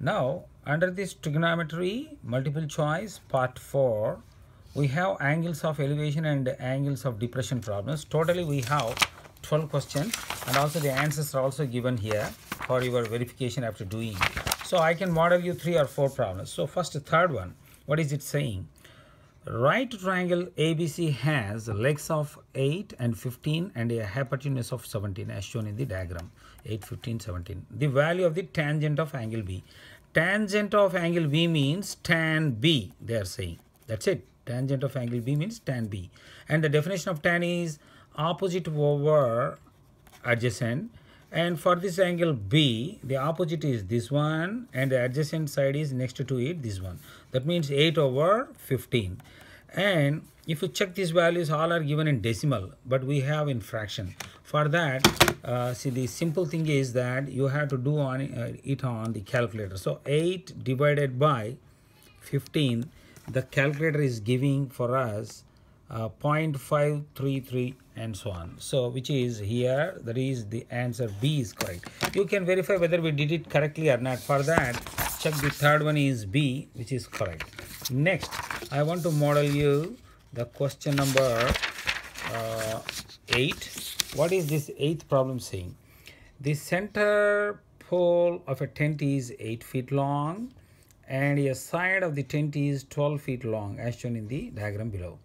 Now, under this trigonometry multiple choice part 4, we have angles of elevation and angles of depression problems. Totally we have 12 questions and also the answers are also given here for your verification after doing. So I can model you three or four problems. So first third one, what is it saying? Right triangle ABC has legs of 8 and 15 and a hypotenuse of 17 as shown in the diagram 8, 15, 17. The value of the tangent of angle B. Tangent of angle B means tan B they are saying. That's it. Tangent of angle B means tan B. And the definition of tan is opposite over adjacent and for this angle B the opposite is this one and the adjacent side is next to it this one that means 8 over 15 and if you check these values all are given in decimal but we have in fraction for that uh, see the simple thing is that you have to do on uh, it on the calculator so 8 divided by 15 the calculator is giving for us uh, 0.533 and so on so which is here that is the answer b is correct you can verify whether we did it correctly or not for that check the third one is b which is correct next i want to model you the question number uh, 8 what is this eighth problem saying the center pole of a tent is 8 feet long and a side of the tent is 12 feet long as shown in the diagram below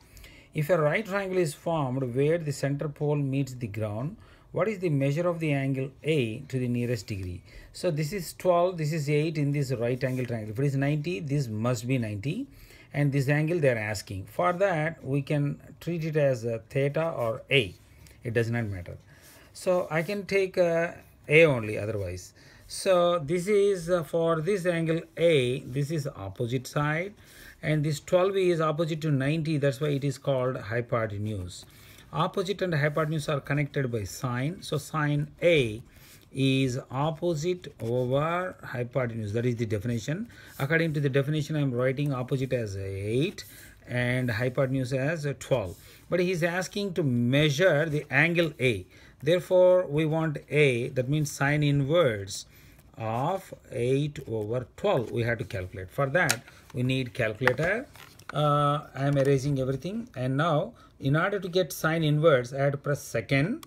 if a right triangle is formed where the center pole meets the ground, what is the measure of the angle A to the nearest degree? So this is 12, this is 8 in this right angle triangle. If it is 90, this must be 90 and this angle they are asking. For that, we can treat it as theta or A. It does not matter. So I can take uh, A only otherwise. So this is uh, for this angle A, this is opposite side and this 12e is opposite to 90 that's why it is called hypotenuse opposite and hypotenuse are connected by sine so sine a is opposite over hypotenuse that is the definition according to the definition i'm writing opposite as 8 and hypotenuse as 12 but he's asking to measure the angle a therefore we want a that means sine inverse of 8 over 12 we have to calculate for that we need calculator uh, I am erasing everything and now in order to get sine inverse I had to press second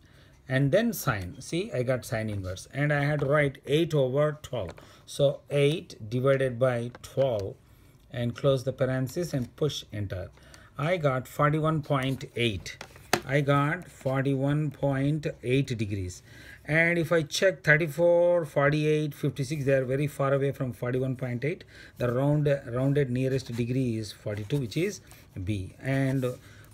and then sine see I got sine inverse and I had to write 8 over 12 so 8 divided by 12 and close the parenthesis and push enter I got 41.8 I got 41.8 degrees and if I check 34 48 56 they are very far away from 41.8 the round rounded nearest degree is 42 which is B and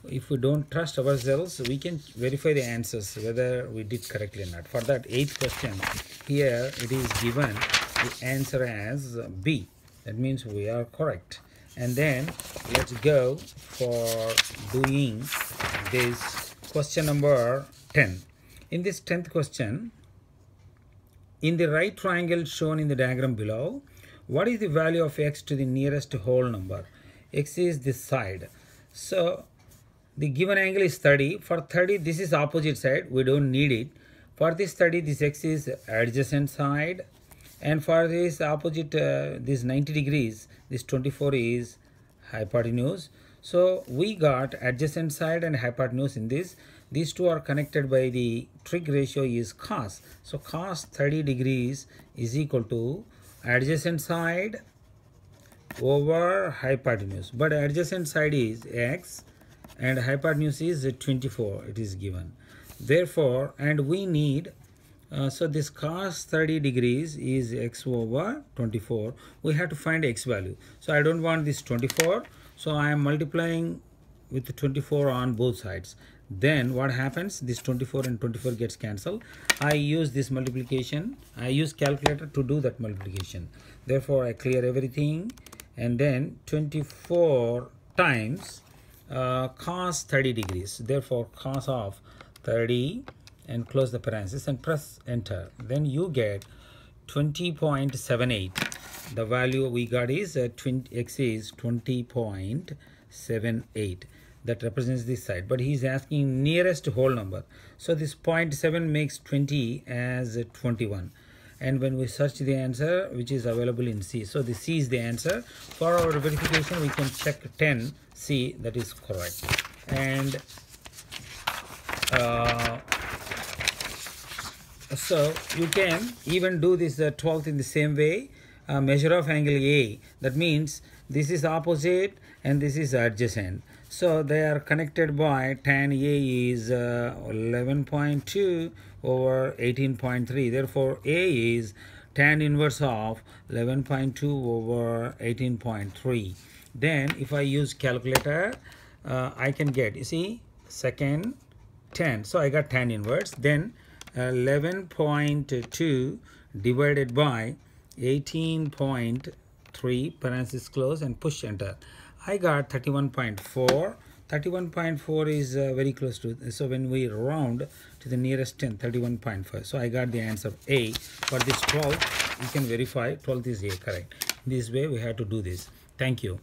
if we don't trust ourselves we can verify the answers whether we did correctly or not for that eighth question here it is given the answer as B that means we are correct and then let's go for doing this question number 10. In this 10th question, in the right triangle shown in the diagram below, what is the value of x to the nearest whole number? x is this side. So, the given angle is 30. For 30, this is opposite side. We don't need it. For this 30, this x is adjacent side. And for this opposite, uh, this 90 degrees, this 24 is hypotenuse. So we got adjacent side and hypotenuse in this. These two are connected by the trig ratio is cos. So cos 30 degrees is equal to adjacent side over hypotenuse. But adjacent side is x and hypotenuse is 24 it is given. Therefore, and we need uh, so this cos 30 degrees is x over 24 we have to find x value so i don't want this 24 so I am multiplying with 24 on both sides. Then what happens? This 24 and 24 gets cancelled. I use this multiplication. I use calculator to do that multiplication. Therefore, I clear everything. And then 24 times uh, cos 30 degrees. Therefore, cos of 30 and close the parenthesis and press enter. Then you get 20.78 the value we got is uh, 20, x is 20.78 that represents this side but he's asking nearest whole number so this 0.7 makes 20 as 21 and when we search the answer which is available in C so the C is the answer for our verification we can check 10 C that is correct and uh, so you can even do this uh, 12th in the same way a measure of angle A. That means this is opposite and this is adjacent. So they are connected by tan A is uh, 11.2 over 18.3. Therefore, A is tan inverse of 11.2 over 18.3. Then if I use calculator, uh, I can get, you see, second 10. So I got tan inverse. Then 11.2 divided by 18.3 parenthesis close and push enter I got 31.4 31.4 is uh, very close to so when we round to the nearest 10 31.5 so I got the answer A for this 12 you can verify 12 is A correct this way we have to do this thank you